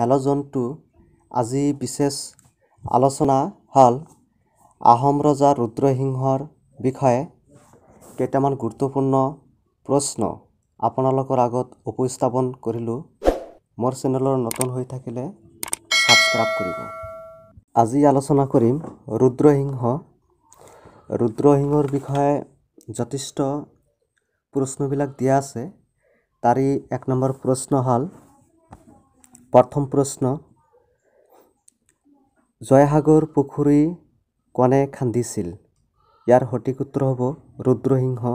হেল'জেনটো আজি বিশেষ আলোচনা হ'ল আহোম ৰজা ৰুদ্ৰসিংহৰ বিষয়ে কেইটামান গুৰুত্বপূৰ্ণ প্ৰশ্ন আপোনালোকৰ আগত উপস্থাপন কৰিলোঁ মোৰ চেনেলৰ নতুন হৈ থাকিলে ছাবস্ক্ৰাইব কৰিব আজি আলোচনা কৰিম ৰুদ্ৰসিংহ ৰুদ্ৰসিংহৰ বিষয়ে যথেষ্ট প্ৰশ্নবিলাক দিয়া আছে তাৰে এক নম্বৰ প্ৰশ্ন হ'ল প্ৰথম প্ৰশ্ন জয়সাগৰ পুখুৰী কোনে খান্দিছিল ইয়াৰ সঠিক উত্তৰ হ'ব ৰুদ্ৰসিংহ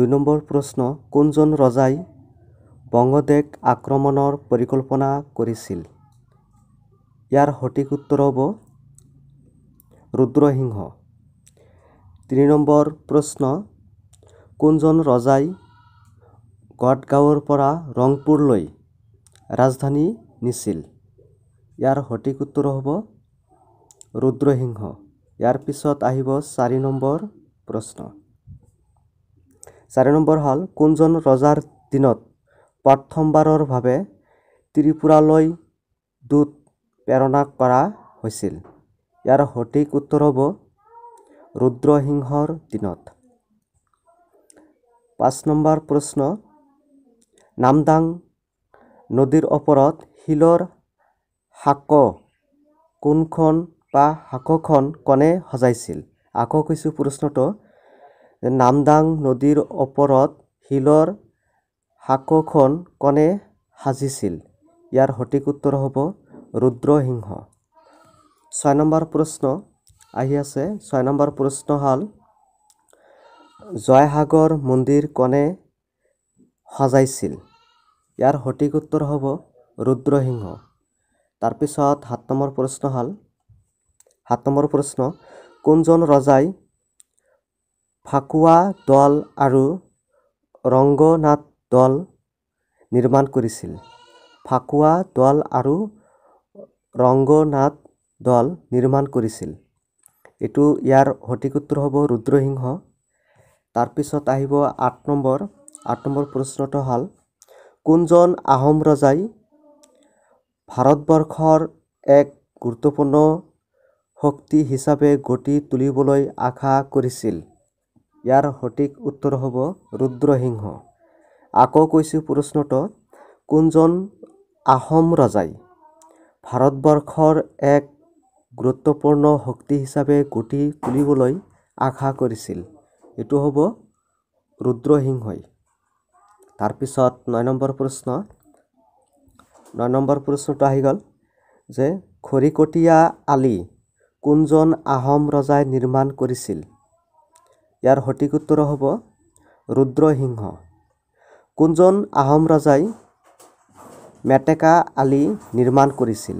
দুই নম্বৰ প্ৰশ্ন কোনজন ৰজাই বংগদেশ আক্ৰমণৰ পৰিকল্পনা কৰিছিল ইয়াৰ সঠিক উত্তৰ হ'ব ৰুদ্ৰসিংহ তিনি নম্বৰ প্ৰশ্ন কোনজন ৰজাই গড়গাঁৱৰ পৰা ৰংপুৰলৈ ৰাজধানী নিছিল ইয়াৰ সঠিক উত্তৰ হ'ব ৰুদ্ৰসিংহ ইয়াৰ পিছত আহিব চাৰি নম্বৰ প্ৰশ্ন চাৰি নম্বৰ হ'ল কোনজন ৰজাৰ দিনত প্ৰথমবাৰৰ বাবে ত্ৰিপুৰালৈ দূত প্ৰেৰণা কৰা হৈছিল ইয়াৰ সঠিক উত্তৰ হ'ব ৰুদ্ৰসিংহৰ দিনত পাঁচ নম্বৰ প্ৰশ্ন নামদাং নদীৰ ওপৰত শিলৰ শাক কোনখন বা শাকখন কোনে সজাইছিল আকৌ কৈছোঁ প্ৰশ্নটো নামদাং নদীৰ ওপৰত শিলৰ শাকখন কোনে সাজিছিল ইয়াৰ সঠিক উত্তৰ হ'ব ৰুদ্ৰসিংহ ছয় নম্বৰ প্ৰশ্ন আহি আছে ছয় নম্বৰ প্ৰশ্ন হ'ল জয়সাগৰ মন্দিৰ কোনে সজাইছিল ইয়াৰ সঠিক উত্তৰ হ'ব ৰুদ্ৰসিংহ তাৰপিছত সাত নম্বৰ প্ৰশ্ন হ'ল সাত নম্বৰ প্ৰশ্ন কোনজন ৰজাই ফাকুৱা দল আৰু ৰংগনাথ দল নিৰ্মাণ কৰিছিল ফাকুৱা দল আৰু ৰংগনাথ দল নিৰ্মাণ কৰিছিল এইটো ইয়াৰ সঠিক উত্তৰ হ'ব ৰুদ্ৰসিংহ তাৰপিছত আহিব আঠ নম্বৰ আঠ নম্বৰ প্ৰশ্নটো হ'ল কোনজন আহোম ৰজাই ভাৰতবৰ্ষৰ এক গুৰুত্বপূৰ্ণ শক্তি হিচাপে গতি তুলিবলৈ আশা কৰিছিল ইয়াৰ সঠিক উত্তৰ হ'ব ৰুদ্ৰসিংহ আকৌ কৈছোঁ প্ৰশ্নটো কোনজন আহোম ৰজাই ভাৰতবৰ্ষৰ এক গুৰুত্বপূৰ্ণ শক্তি হিচাপে গতি তুলিবলৈ আশা কৰিছিল এইটো হ'ব ৰুদ্ৰসিংহই তাৰপিছত নয় নম্বৰ প্ৰশ্ন নয় নম্বৰ প্ৰশ্নটো আহি গ'ল যে খৰিকটীয়া আলি কোনজন আহোম ৰজাই নিৰ্মাণ কৰিছিল ইয়াৰ সঠিক উত্তৰ হ'ব ৰুদ্ৰসিংহ কোনজন আহোম ৰজাই মেটেকা আলি নিৰ্মাণ কৰিছিল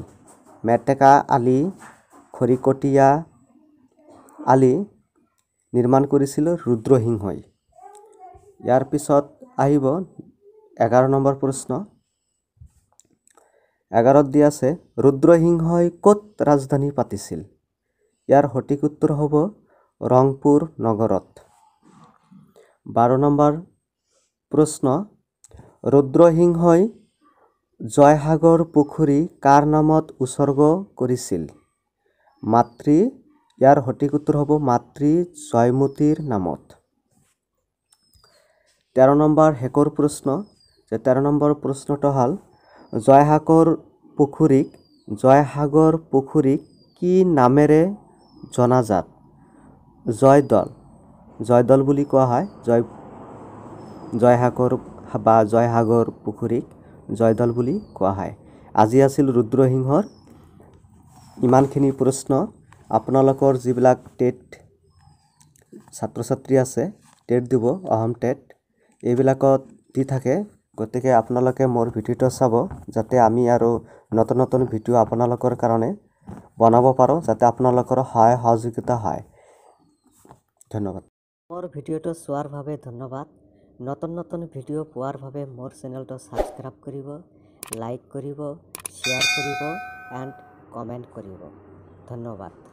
মেটেকা আলি খৰিকটীয়া আলি নিৰ্মাণ কৰিছিল ৰুদ্ৰসিংহই ইয়াৰ পিছত আহিব এঘাৰ নম্বৰ প্ৰশ্ন এঘাৰত দি আছে ৰুদ্ৰসিংহই ক'ত ৰাজধানী পাতিছিল ইয়াৰ সঠিক উত্তৰ হ'ব ৰংপুৰ নগৰত বাৰ নম্বৰ প্ৰশ্ন ৰুদ্ৰসিংহই জয়সাগৰ পুখুৰী কাৰ নামত উচৰ্গ কৰিছিল মাতৃ ইয়াৰ সঠিক উত্তৰ হ'ব মাতৃ জয়মতীৰ নামত তেরো নম্বর হেকর প্রশ্ন যে তেরো নম্বর প্রশ্নটা হল জয়সাগর পুখুৰীক জয়সাগর পুখুৰীক কি নামেৰে জনাজাত জয়দল জয়দল বুলি কোৱা হয় জয় জয়সাগৰ বা জয়সাগৰ পুখুৰীক জয়দল বুলি কোৱা হয় আজি আছিল ৰুদ্ৰসিংহৰ ইমানখিনি প্ৰশ্ন আপোনালোকৰ যিবিলাক টেট ছাত্ৰ ছাত্ৰী আছে টেট দিব অসম টেট এইবিলাকত দি থাকে গতিকে আপোনালোকে মোৰ ভিডিঅ'টো চাব যাতে আমি আৰু নতুন নতুন ভিডিঅ' আপোনালোকৰ কাৰণে বনাব পাৰোঁ যাতে আপোনালোকৰ সহায় সহযোগিতা হয় ধন্যবাদ মোৰ ভিডিঅ'টো চোৱাৰ বাবে ধন্যবাদ নতুন নতুন ভিডিঅ' পোৱাৰ বাবে মোৰ চেনেলটো ছাবস্ক্ৰাইব কৰিব লাইক কৰিব শ্বেয়াৰ কৰিব এণ্ড কমেণ্ট কৰিব ধন্যবাদ